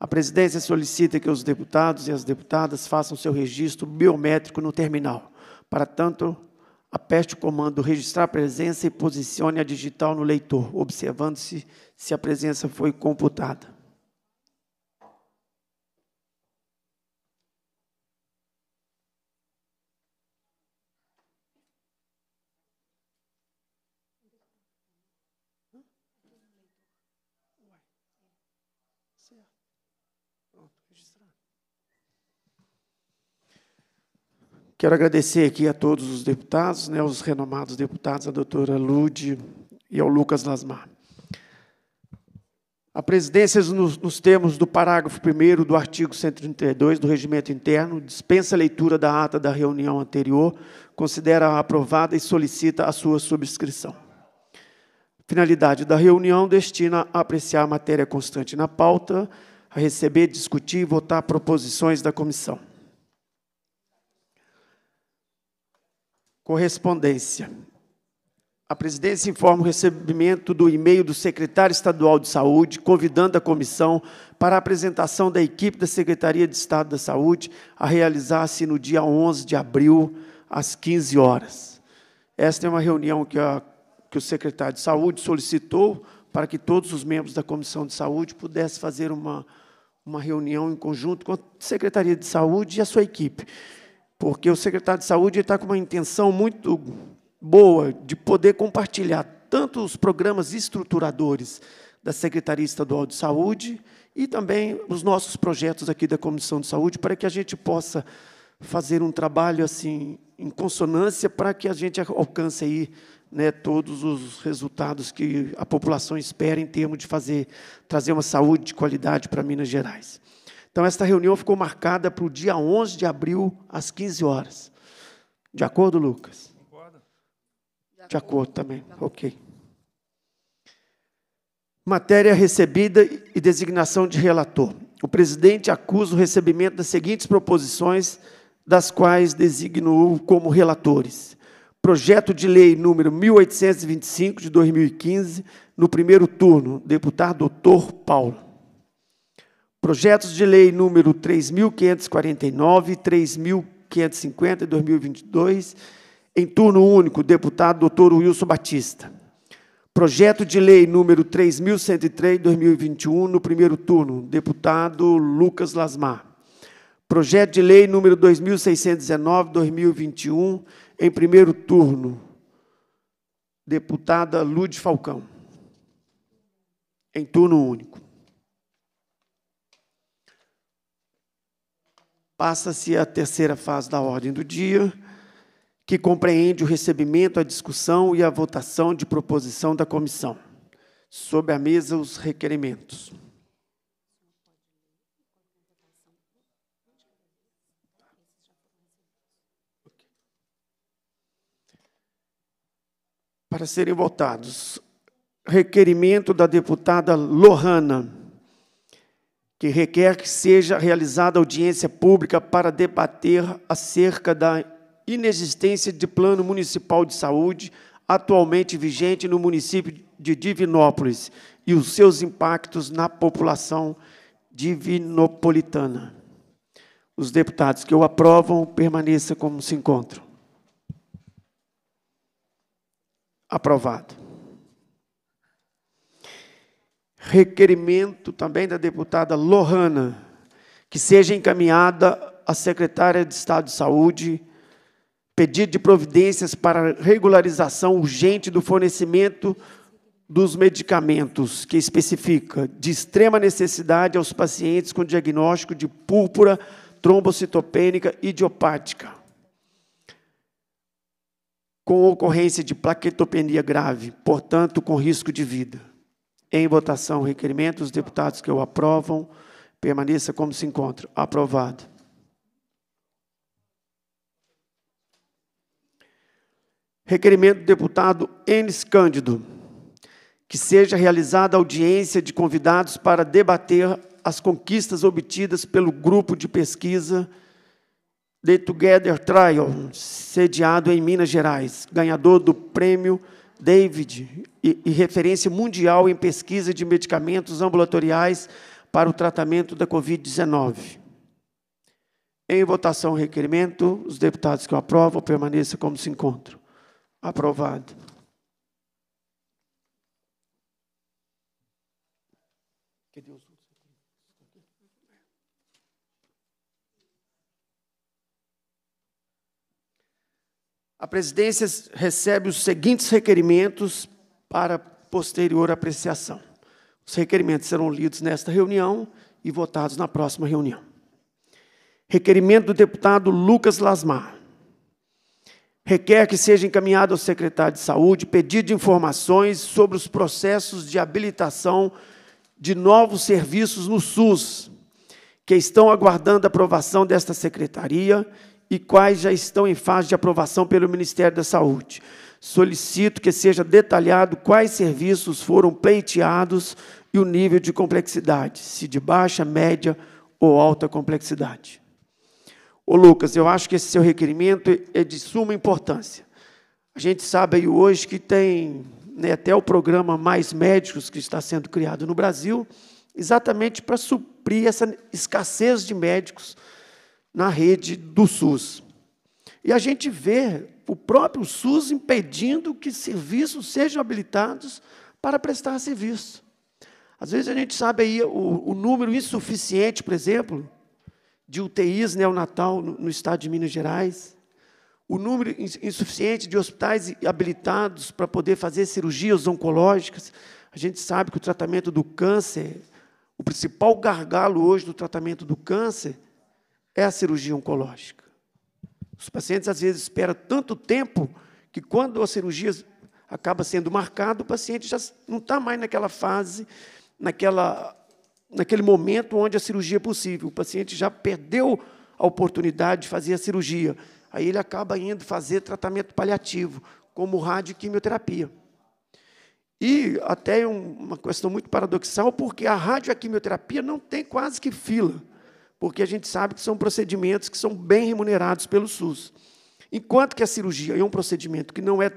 A presidência solicita que os deputados e as deputadas façam seu registro biométrico no terminal. Para tanto, aperte o comando registrar presença e posicione a digital no leitor, observando-se se a presença foi computada. Pronto, registrado. Quero agradecer aqui a todos os deputados, né, os renomados deputados, a doutora Lude e ao Lucas Lasmar. A presidência, nos, nos termos do parágrafo 1 do artigo 132 do Regimento Interno, dispensa a leitura da ata da reunião anterior, considera-a aprovada e solicita a sua subscrição. Finalidade da reunião destina a apreciar a matéria constante na pauta, a receber, discutir e votar proposições da comissão. Correspondência. A presidência informa o recebimento do e-mail do secretário estadual de saúde, convidando a comissão para a apresentação da equipe da Secretaria de Estado da Saúde a realizar-se no dia 11 de abril, às 15 horas. Esta é uma reunião que, a, que o secretário de saúde solicitou para que todos os membros da Comissão de Saúde pudessem fazer uma, uma reunião em conjunto com a Secretaria de Saúde e a sua equipe. Porque o secretário de Saúde está com uma intenção muito boa de poder compartilhar tanto os programas estruturadores da Secretaria Estadual de Saúde e também os nossos projetos aqui da Comissão de Saúde para que a gente possa fazer um trabalho assim em consonância para que a gente alcance aí né, todos os resultados que a população espera em termos de fazer, trazer uma saúde de qualidade para Minas Gerais. Então, esta reunião ficou marcada para o dia 11 de abril, às 15 horas. De acordo, Lucas? Concordo. De acordo também, ok. Matéria recebida e designação de relator. O presidente acusa o recebimento das seguintes proposições, das quais designou como relatores projeto de lei número 1825 de 2015, no primeiro turno, deputado Dr. Paulo. Projetos de lei número 3549, 3550 de 2022, em turno único, deputado Dr. Wilson Batista. Projeto de lei número 3103 de 2021, no primeiro turno, deputado Lucas Lasmar. Projeto de lei número 2619 2021 em primeiro turno, deputada Lude Falcão, em turno único. Passa-se a terceira fase da ordem do dia, que compreende o recebimento, a discussão e a votação de proposição da comissão. Sobre a mesa, os requerimentos. para serem votados. Requerimento da deputada Lohana, que requer que seja realizada audiência pública para debater acerca da inexistência de plano municipal de saúde atualmente vigente no município de Divinópolis e os seus impactos na população divinopolitana. Os deputados que o aprovam permaneça como se encontram. aprovado. Requerimento também da deputada Lohana, que seja encaminhada à secretária de Estado de Saúde pedido de providências para regularização urgente do fornecimento dos medicamentos que especifica de extrema necessidade aos pacientes com diagnóstico de púrpura trombocitopênica idiopática com ocorrência de plaquetopenia grave, portanto, com risco de vida. Em votação, requerimento, os deputados que o aprovam, permaneça como se encontra. Aprovado. Requerimento do deputado Enes Cândido, que seja realizada audiência de convidados para debater as conquistas obtidas pelo grupo de pesquisa The Together Trial, sediado em Minas Gerais, ganhador do prêmio David e, e referência mundial em pesquisa de medicamentos ambulatoriais para o tratamento da Covid-19. Em votação, requerimento. Os deputados que o aprovam permaneçam como se encontram. Aprovado. A presidência recebe os seguintes requerimentos para posterior apreciação. Os requerimentos serão lidos nesta reunião e votados na próxima reunião. Requerimento do deputado Lucas Lasmar. Requer que seja encaminhado ao secretário de Saúde pedido de informações sobre os processos de habilitação de novos serviços no SUS, que estão aguardando a aprovação desta secretaria e quais já estão em fase de aprovação pelo Ministério da Saúde. Solicito que seja detalhado quais serviços foram pleiteados e o nível de complexidade, se de baixa, média ou alta complexidade. Ô Lucas, eu acho que esse seu requerimento é de suma importância. A gente sabe aí hoje que tem né, até o programa Mais Médicos que está sendo criado no Brasil, exatamente para suprir essa escassez de médicos na rede do SUS. E a gente vê o próprio SUS impedindo que serviços sejam habilitados para prestar serviço. Às vezes a gente sabe aí o, o número insuficiente, por exemplo, de UTIs neonatal no, no estado de Minas Gerais, o número insuficiente de hospitais habilitados para poder fazer cirurgias oncológicas. A gente sabe que o tratamento do câncer, o principal gargalo hoje do tratamento do câncer é a cirurgia oncológica. Os pacientes às vezes esperam tanto tempo que quando a cirurgia acaba sendo marcada, o paciente já não está mais naquela fase, naquela, naquele momento onde a cirurgia é possível. O paciente já perdeu a oportunidade de fazer a cirurgia. Aí ele acaba indo fazer tratamento paliativo, como radioquimioterapia. E até é uma questão muito paradoxal, porque a radioquimioterapia não tem quase que fila porque a gente sabe que são procedimentos que são bem remunerados pelo SUS. Enquanto que a cirurgia é um procedimento que não é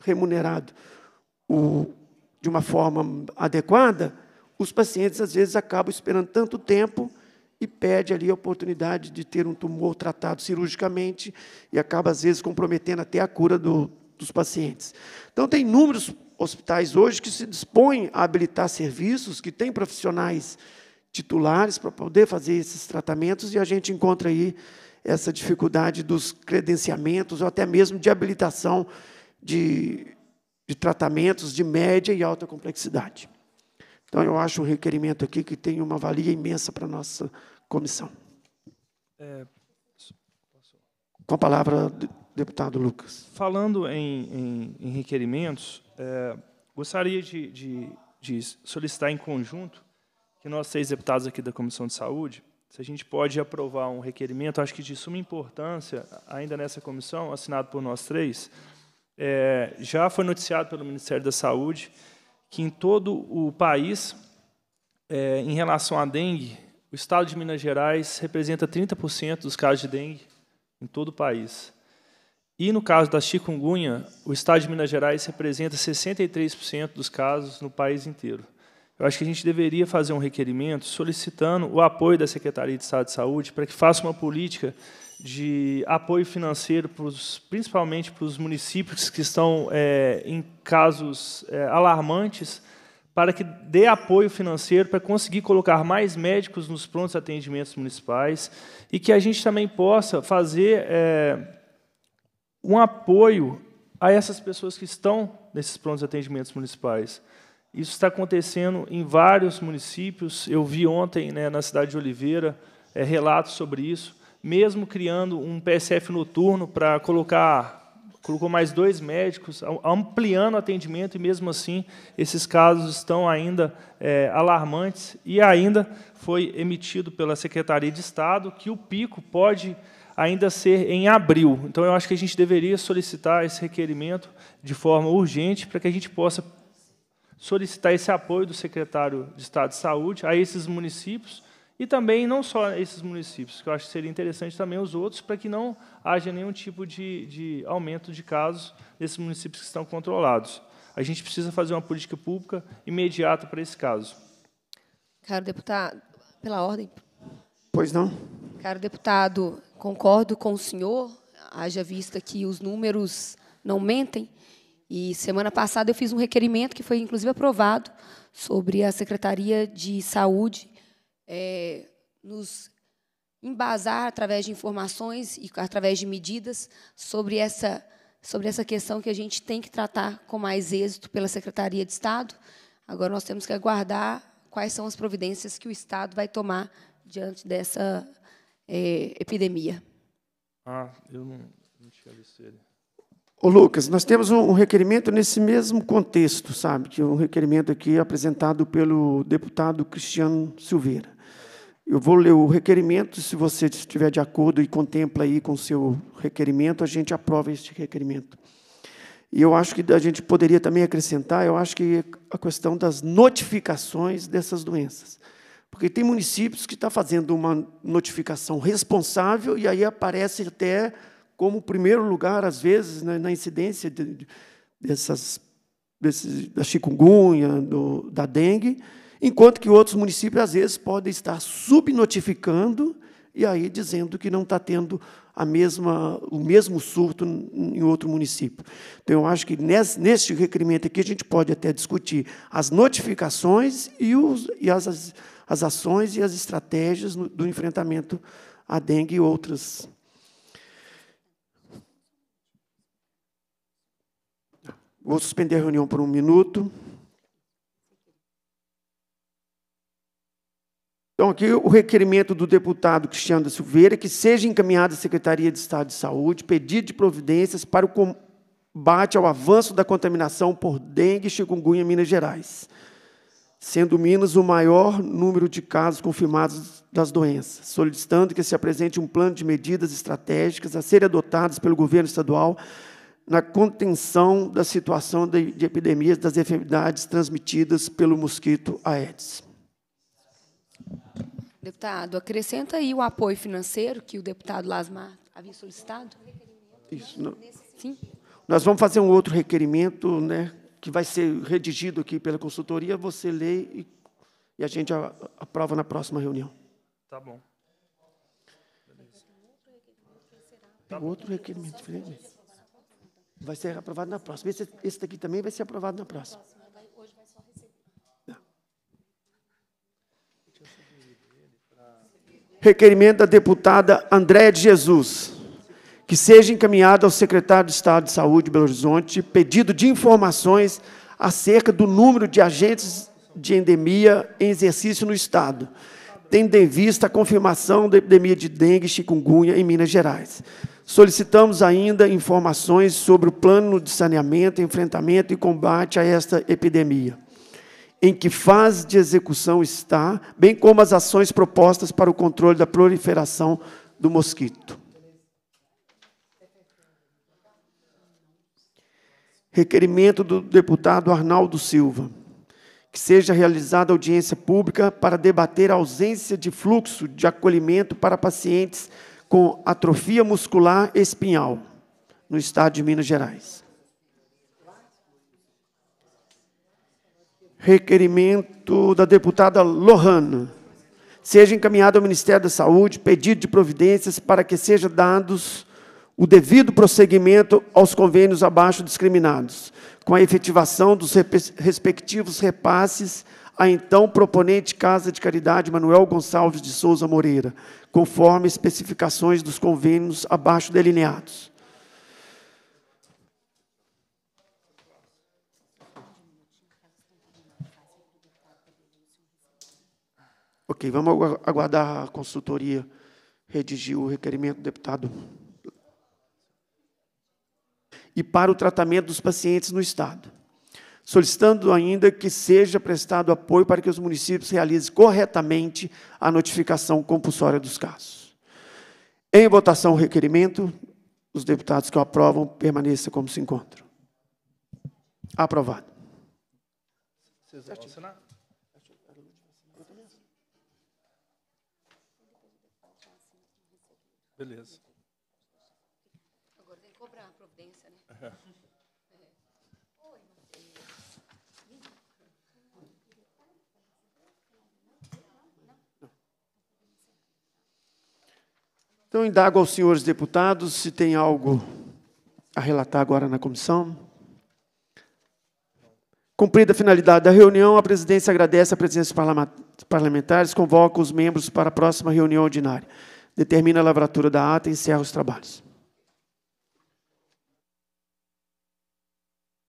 remunerado o, de uma forma adequada, os pacientes às vezes acabam esperando tanto tempo e perde ali a oportunidade de ter um tumor tratado cirurgicamente e acaba às vezes comprometendo até a cura do, dos pacientes. Então tem inúmeros hospitais hoje que se dispõem a habilitar serviços que têm profissionais titulares para poder fazer esses tratamentos e a gente encontra aí essa dificuldade dos credenciamentos ou até mesmo de habilitação de, de tratamentos de média e alta complexidade. Então, eu acho um requerimento aqui que tem uma valia imensa para a nossa comissão. É, Com a palavra, deputado Lucas. Falando em, em, em requerimentos, é, gostaria de, de, de solicitar em conjunto que nós, seis deputados aqui da Comissão de Saúde, se a gente pode aprovar um requerimento, acho que de suma importância, ainda nessa comissão, assinado por nós três, é, já foi noticiado pelo Ministério da Saúde que em todo o país, é, em relação à dengue, o estado de Minas Gerais representa 30% dos casos de dengue em todo o país. E no caso da chikungunya, o estado de Minas Gerais representa 63% dos casos no país inteiro. Eu acho que a gente deveria fazer um requerimento solicitando o apoio da Secretaria de Estado de Saúde para que faça uma política de apoio financeiro, principalmente para os municípios que estão é, em casos é, alarmantes, para que dê apoio financeiro para conseguir colocar mais médicos nos prontos atendimentos municipais e que a gente também possa fazer é, um apoio a essas pessoas que estão nesses prontos atendimentos municipais. Isso está acontecendo em vários municípios. Eu vi ontem, né, na cidade de Oliveira, é, relatos sobre isso. Mesmo criando um PSF noturno para colocar colocou mais dois médicos, ampliando o atendimento, e mesmo assim esses casos estão ainda é, alarmantes. E ainda foi emitido pela Secretaria de Estado que o pico pode ainda ser em abril. Então, eu acho que a gente deveria solicitar esse requerimento de forma urgente para que a gente possa solicitar esse apoio do secretário de Estado de Saúde a esses municípios e também não só a esses municípios, que eu acho que seria interessante também os outros, para que não haja nenhum tipo de, de aumento de casos nesses municípios que estão controlados. A gente precisa fazer uma política pública imediata para esse caso. Caro deputado, pela ordem. Pois não. Caro deputado, concordo com o senhor, haja vista que os números não mentem, e semana passada eu fiz um requerimento que foi inclusive aprovado sobre a Secretaria de Saúde é, nos embasar através de informações e através de medidas sobre essa sobre essa questão que a gente tem que tratar com mais êxito pela Secretaria de Estado. Agora nós temos que aguardar quais são as providências que o Estado vai tomar diante dessa é, epidemia. Ah, eu não, não tinha visto ele. Ô Lucas, nós temos um requerimento nesse mesmo contexto, sabe? Que é um requerimento aqui apresentado pelo deputado Cristiano Silveira. Eu vou ler o requerimento, se você estiver de acordo e contempla aí com o seu requerimento, a gente aprova este requerimento. E eu acho que a gente poderia também acrescentar, eu acho que a questão das notificações dessas doenças. Porque tem municípios que estão tá fazendo uma notificação responsável e aí aparece até como primeiro lugar, às vezes, na, né, na incidência de, dessas, desses, da chikungunya, do, da dengue, enquanto que outros municípios, às vezes, podem estar subnotificando e aí dizendo que não está tendo a mesma, o mesmo surto em outro município. Então, eu acho que nesse, neste requerimento aqui a gente pode até discutir as notificações e, os, e as, as ações e as estratégias do enfrentamento à dengue e outras Vou suspender a reunião por um minuto. Então, aqui o requerimento do deputado Cristiano da Silveira que seja encaminhada à Secretaria de Estado de Saúde pedido de providências para o combate ao avanço da contaminação por dengue e chikungunya em Minas Gerais, sendo Minas o maior número de casos confirmados das doenças, solicitando que se apresente um plano de medidas estratégicas a serem adotadas pelo governo estadual na contenção da situação de, de epidemias das enfermidades transmitidas pelo mosquito Aedes. Deputado, acrescenta aí o apoio financeiro que o deputado Lasmar havia solicitado. Isso, não. Sim. Nós vamos fazer um outro requerimento, né, que vai ser redigido aqui pela consultoria, você lê e, e a gente aprova na próxima reunião. Tá bom. Beleza. Tem outro requerimento diferente? Vai ser aprovado na próxima. Esse, esse daqui também vai ser aprovado na próxima. Hoje vai só receber. Requerimento da deputada Andréa de Jesus que seja encaminhado ao secretário de Estado de Saúde de Belo Horizonte pedido de informações acerca do número de agentes de endemia em exercício no Estado, tendo em vista a confirmação da epidemia de dengue e chikungunya em Minas Gerais. Solicitamos ainda informações sobre o plano de saneamento, enfrentamento e combate a esta epidemia, em que fase de execução está, bem como as ações propostas para o controle da proliferação do mosquito. Requerimento do deputado Arnaldo Silva que seja realizada audiência pública para debater a ausência de fluxo de acolhimento para pacientes com atrofia muscular espinhal, no estado de Minas Gerais. Requerimento da deputada Lohana. Seja encaminhado ao Ministério da Saúde pedido de providências para que sejam dados o devido prosseguimento aos convênios abaixo discriminados, com a efetivação dos respectivos repasses à então proponente Casa de Caridade Manuel Gonçalves de Souza Moreira, conforme especificações dos convênios abaixo delineados. Ok, vamos aguardar a consultoria redigir o requerimento deputado e para o tratamento dos pacientes no Estado, solicitando ainda que seja prestado apoio para que os municípios realizem corretamente a notificação compulsória dos casos. Em votação o requerimento, os deputados que o aprovam permaneçam como se encontram. Aprovado. Vocês vão Beleza. Então, indago aos senhores deputados se tem algo a relatar agora na comissão. Cumprida a finalidade da reunião, a presidência agradece a presença dos parlamentares, convoca os membros para a próxima reunião ordinária, determina a lavratura da ata e encerra os trabalhos.